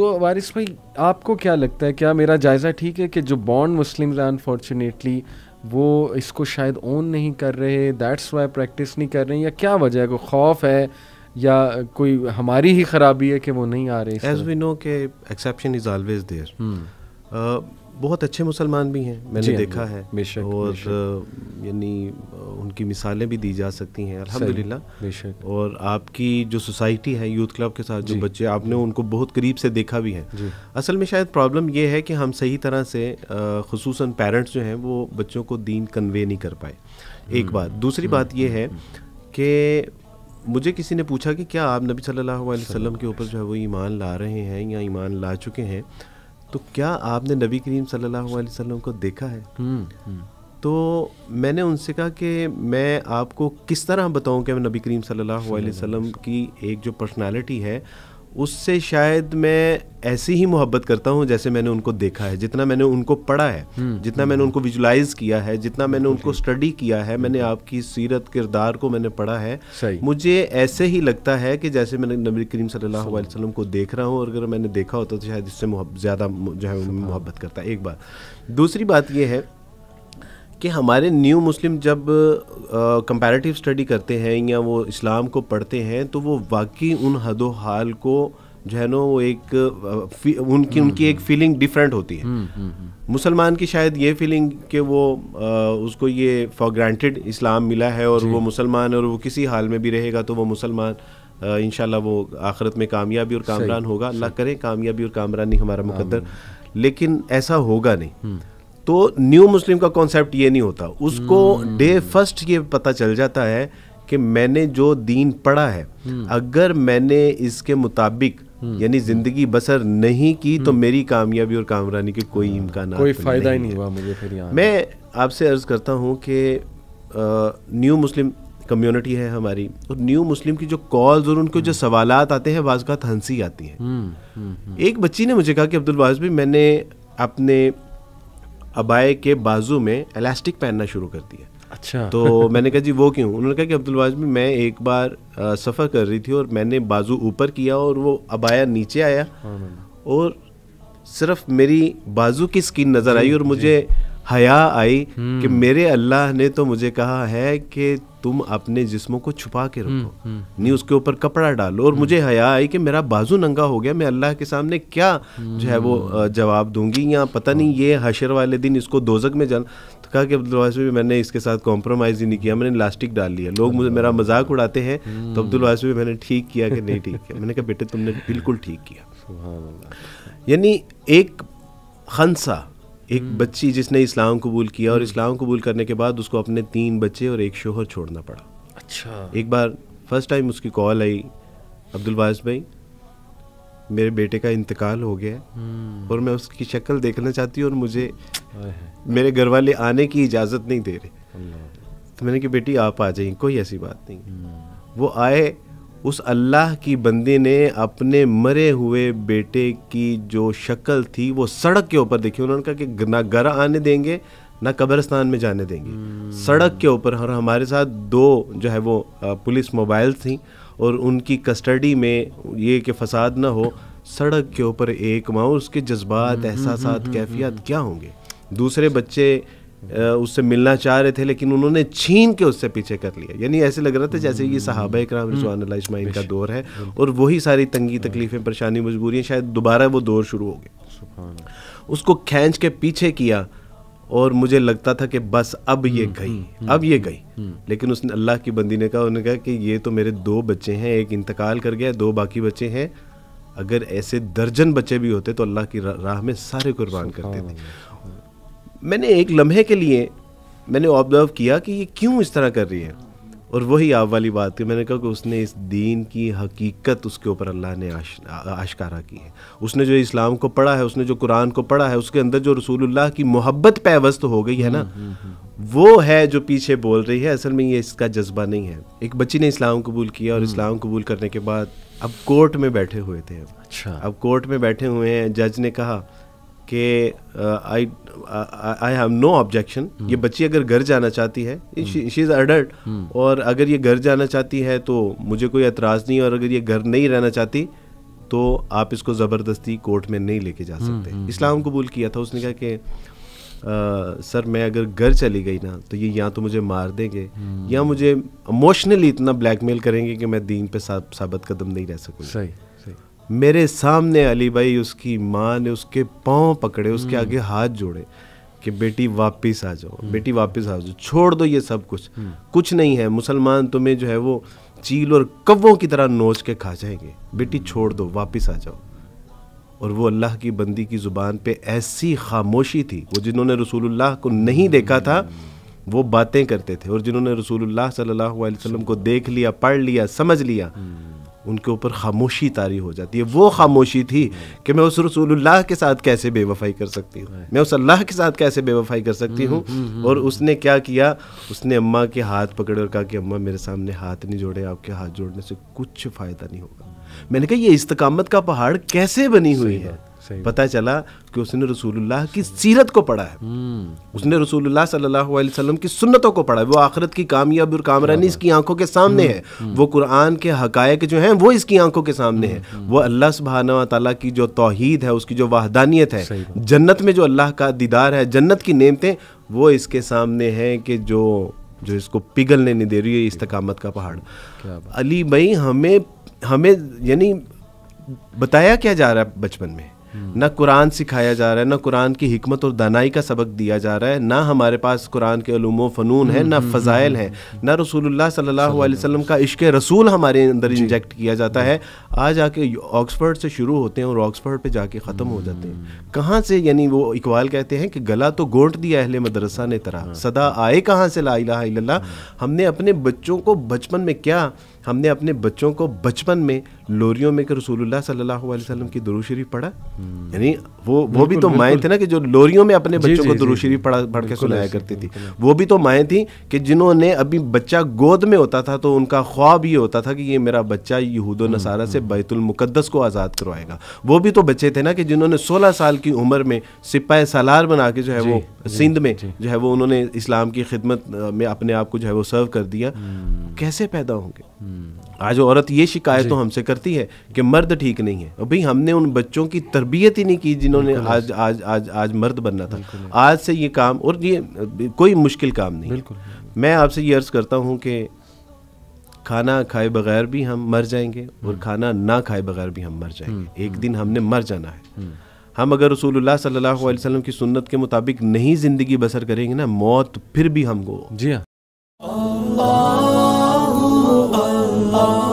तो वारिस भाई आपको क्या लगता है क्या मेरा जायज़ा ठीक है कि जो बॉन्ड मुस्लिम हैं अनफॉर्चुनेटली वो इसको शायद ओन नहीं कर रहे दैट्स वाई प्रैक्टिस नहीं कर रहे या क्या वजह है कोई खौफ है या कोई हमारी ही खराबी है कि वो नहीं आ रहे एज वी नो के एक्सेप्शन इज़ ऑलवेज देयर बहुत अच्छे मुसलमान भी हैं मैंने हाँ, देखा है बेशक, और यानी उनकी मिसालें भी दी जा सकती हैं अल्हम्दुलिल्लाह बेशक और आपकी जो सोसाइटी है यूथ क्लब के साथ जो बच्चे आपने उनको बहुत करीब से देखा भी है असल में शायद प्रॉब्लम यह है कि हम सही तरह से खसूस पेरेंट्स जो हैं वो बच्चों को दीन कन्वे नहीं कर पाए एक हम्म। बात दूसरी हम्म। बात यह है हम्म। कि मुझे किसी ने पूछा कि क्या आप नबी सल्लल्लाहु अलैहि वसल्लम के ऊपर जो है वो ईमान ला रहे हैं या ईमान ला चुके हैं तो क्या आपने नबी करीम सल्लल्लाहु अलैहि वसल्लम को देखा है हम्म, तो मैंने उनसे कहा कि मैं आपको किस तरह बताऊं कि मैं नबी करीम सल्लल्लाहु अलैहि वसल्लम की एक जो पर्सनालिटी है उससे शायद मैं ऐसी ही मोहब्बत करता हूँ जैसे मैंने उनको देखा है जितना मैंने उनको पढ़ा है हम्म, जितना हम्म, मैंने हम्म। उनको विजुलाइज किया है जितना मैंने उनको स्टडी किया है मैंने आपकी सीरत किरदार को मैंने पढ़ा है मुझे ऐसे ही लगता है कि जैसे मैंने नबी करीम सल्लल्लाहु अलैहि वसल्लम को देख रहा हूँ और अगर मैंने देखा होता तो शायद इससे ज़्यादा जो है मोहब्बत करता एक बार दूसरी बात यह है कि हमारे न्यू मुस्लिम जब कंपैरेटिव स्टडी करते हैं या वो इस्लाम को पढ़ते हैं तो वो वाकई उन हदो हाल को जो है ना वो एक उनकी हम्म, उनकी एक फीलिंग हम्म। डिफरेंट होती है हम्म, मुसलमान की शायद ये फीलिंग कि वो आ, उसको ये फॉर ग्रांटेड इस्लाम मिला है और वो मुसलमान और वो किसी हाल में भी रहेगा तो वो मुसलमान इन वो आखिरत में कामयाबी और कामरान होगा अल्लाह करें कामयाबी और कामरानी हमारा मुकदर लेकिन ऐसा होगा नहीं तो न्यू मुस्लिम का कॉन्सेप्ट ये नहीं होता उसको डे hmm. फर्स्ट ये पता चल जाता है कि मैंने जो दीन पढ़ा है hmm. अगर मैंने इसके मुताबिक hmm. यानी जिंदगी बसर नहीं की तो मेरी कामयाबी और कामरानी के कोई इम्कान कोई फायदा ही नहीं हुआ मुझे फिर यहाँ मैं आपसे अर्ज करता हूँ कि न्यू मुस्लिम कम्युनिटी है हमारी और न्यू मुस्लिम की जो कॉल्स और उनके जो सवाल आते हैं बाज़ात हंसी आती है एक बच्ची ने मुझे कहा कि अब्दुल वाज भी मैंने अपने अबाए के बाजू में इलास्टिक पहनना शुरू कर दिया अच्छा तो मैंने कहा जी वो क्यों उन्होंने कहा कि अब्दुल वाजमी मैं एक बार सफ़र कर रही थी और मैंने बाजू ऊपर किया और वो अबाया नीचे आया हाँ, और सिर्फ मेरी बाजू की स्किन नज़र आई और मुझे हया आई हम्म। कि मेरे अल्लाह ने तो मुझे कहा है कि तुम अपने जिस्मों को छुपा के रखो हम्म, हम्म, नहीं हम्म। उसके ऊपर कपड़ा डालो और मुझे हया आई कि मेरा बाजू नंगा हो गया मैं अल्लाह के सामने क्या जो है वो जवाब दूंगी या पता नहीं ये हशर वाले दिन इसको दोजक में जान तो कहा कि अब्दुल भी मैंने इसके साथ कॉम्प्रोमाइज़ ही नहीं किया मैंने इलास्टिक डाल लिया लोग मुझे मेरा मजाक उड़ाते हैं तो अब्दुल भी मैंने ठीक किया कि नहीं ठीक किया मैंने कहा बेटे तुमने बिल्कुल ठीक किया यानी एक खनसा एक हम्म। बच्ची जिसने इस्लाम कबूल किया और हम्म। इस्लाम कबूल करने के बाद उसको अपने तीन बच्चे और एक शोहर छोड़ना पड़ा अच्छा एक बार फर्स्ट टाइम उसकी कॉल आई अब्दुल वाज भाई मेरे बेटे का इंतकाल हो गया हम्म। और मैं उसकी शक्ल देखना चाहती हूँ और मुझे मेरे घर वाले आने की इजाज़त नहीं दे रहे तो मैंने कहा बेटी आप आ जाइए कोई ऐसी बात नहीं वो आए उस अल्लाह की बंदी ने अपने मरे हुए बेटे की जो शक्ल थी वो सड़क के ऊपर देखी उन्होंने कहा कि ना घर आने देंगे ना कब्रस्तान में जाने देंगे हम्म। सड़क के ऊपर और हमारे साथ दो जो है वो पुलिस मोबाइल थी और उनकी कस्टडी में ये कि फसाद ना हो सड़क के ऊपर एक माँ उसके जज्बात हम्म, हम्म, एहसास कैफियत क्या होंगे दूसरे बच्चे उससे मिलना चाह रहे थे लेकिन उन्होंने छीन के उससे पीछे कर लिया यानी ऐसे लग रहा था जैसे ये सहाबा इक्राम रजवान हम्म। इस्माइन का दौर है हम्म। और वही सारी तंगी तकलीफ़ें परेशानी मजबूरियाँ शायद दोबारा वो दौर शुरू हो गए उसको खींच के पीछे किया और मुझे लगता था कि बस अब ये हम्म, गई अब ये गई लेकिन उसने अल्लाह की बंदी ने कहा उन्होंने कहा कि ये तो मेरे दो बच्चे हैं एक इंतकाल कर गया दो बाकी बच्चे हैं अगर ऐसे दर्जन बच्चे भी होते तो अल्लाह की राह में सारे कुर्बान करते थे मैंने एक लम्हे के लिए मैंने ऑब्जर्व किया कि ये क्यों इस तरह कर रही है और वही आप वाली बात थी मैंने कहा कि उसने इस दीन की हकीकत उसके ऊपर अल्लाह ने आशकारा की है उसने जो इस्लाम को पढ़ा है उसने जो कुरान को पढ़ा है उसके अंदर जो रसूलुल्लाह की मोहब्बत पैवस्त हो गई है ना हम्म, हम्म, हम्म। वो है जो पीछे बोल रही है असल में ये इसका जज्बा नहीं है एक बच्ची ने इस्लाम कबूल किया और इस्लाम कबूल करने के बाद अब कोर्ट में बैठे हुए थे अच्छा अब कोर्ट में बैठे हुए हैं जज ने कहा कि I I have no objection ये बच्ची अगर घर जाना चाहती है शी इज़ अडल्ट और अगर ये घर जाना चाहती है तो मुझे कोई एतराज़ नहीं और अगर ये घर नहीं रहना चाहती तो आप इसको ज़बरदस्ती कोर्ट में नहीं लेके जा hmm, सकते hmm, इस्लाम hmm. कबूल किया था उसने कहा कि आ, uh, सर मैं अगर घर चली गई ना तो ये या तो मुझे मार देंगे या मुझे इमोशनली इतना ब्लैकमेल करेंगे कि मैं दीन पे साबित कदम नहीं रह सकूँ सही मेरे सामने अली भाई उसकी माँ ने उसके पाँव पकड़े उसके हम्म। आगे हाथ जोड़े कि बेटी वापस आ जाओ हम्म। बेटी वापस आ जाओ छोड़ दो ये सब कुछ हम्म। कुछ नहीं है मुसलमान तुम्हें जो है वो चील और कव्वों की तरह नोच के खा जाएंगे बेटी छोड़ दो वापस आ जाओ और वो अल्लाह की बंदी की ज़ुबान पे ऐसी खामोशी थी वो जिन्होंने रसूलुल्लाह को नहीं देखा था वो बातें करते थे और जिन्होंने रसूलुल्लाह सल्लल्लाहु अलैहि वसल्लम को देख लिया पढ़ लिया समझ लिया उनके ऊपर खामोशी तारी हो जाती है वो खामोशी थी कि मैं उस रसूलुल्लाह के साथ कैसे बेवफाई कर सकती हूँ मैं उस अल्लाह के साथ कैसे बेवफाई कर सकती हम्म, हूँ हम्म, हम्म, और उसने क्या किया उसने अम्मा के हाथ पकड़े और कहा कि अम्मा मेरे सामने हाथ नहीं जोड़े आपके हाथ जोड़ने से कुछ फ़ायदा नहीं होगा मैंने कहा ये इस्तकामत का पहाड़ कैसे बनी हुई है पता चला कि उसने रसूलुल्लाह की सीरत को पढ़ा है हम्म। उसने रसूलुल्लाह सल्लल्लाहु अलैहि वसल्लम की सुन्नतों को पढ़ा है वो आखिरत की कामयाबी और कामरानी इसकी आंखों के सामने हम्म, है हम्म। वो कुरान के हकायक जो हैं वो इसकी आंखों के सामने है वो अल्लाह सुबहाना तला की जो तोहद है उसकी जो वाहदानियत है जन्नत में जो अल्लाह का दीदार है जन्नत की नेमतें वो इसके सामने हैं कि जो जो इसको पिघलने नहीं दे रही है इस्तकामत का पहाड़ अली भाई हमें हमें यानी बताया क्या जा रहा है बचपन में ना कुरान सिखाया जा रहा है ना कुरान की हमत और दानाई का सबक दिया जा रहा है ना हमारे पास कुरान के व फ़नून है ना हम्म, हम्म, फ़ज़ाइल है हम्म, ना रसूलुल्लाह सल्लल्लाहु अलैहि वसल्लम का इश्क रसूल हमारे अंदर इंजेक्ट किया जाता है आज आके ऑक्सफर्ड से शुरू होते हैं और ऑक्सफर्ड पर जाके ख़त्म हो जाते हैं कहाँ से यानी वो इकबाल कहते हैं कि गला तो गोट दिया अहले मदरसा ने तरह हाँ। सदा आए कहाँ से ला हाँ। हमने अपने बच्चों को बचपन में क्या हमने अपने बच्चों को बचपन में लोरियों में रसूलुल्लाह सल्लल्लाहु अलैहि वसल्लम की दुरुशरीफ पढ़ा हम्म। यानी वो वो भी तो माएँ थे ना कि जो लोरियों में अपने बच्चों को दुरुशरीफ पढ़ा पढ़ के सुनाया करती थी वो भी तो माएँ थी कि जिन्होंने अभी बच्चा गोद में होता था तो उनका ख्वाब ये होता था कि ये मेरा बच्चा यहूद हम्म, नसारा से हम्म। बैतुलमुक़दस को आज़ाद करवाएगा वो भी तो बच्चे थे ना कि जिन्होंने सोलह साल की उम्र में सिपाही सलार बना के जो है वो सिंध में जो है वो उन्होंने इस्लाम की खिदमत में अपने आप को जो है वो सर्व कर दिया हम्म। कैसे पैदा होंगे हम्म। आज औरत ये तो हमसे करती है कि मर्द ठीक नहीं है भाई हमने उन बच्चों की तरबियत ही नहीं की जिन्होंने आज आज आज आज मर्द बनना था आज से ये काम और ये कोई मुश्किल काम नहीं मैं आपसे ये अर्ज़ करता हूँ कि खाना खाए बगैर भी हम मर जाएंगे और हम्म। खाना ना खाए बगैर भी हम मर जाएंगे एक दिन हमने मर जाना है हम अगर रसूलुल्लाह सल्लल्लाहु अलैहि वसल्लम की सुन्नत के मुताबिक नहीं ज़िंदगी बसर करेंगे ना मौत फिर भी हमको जी हाँ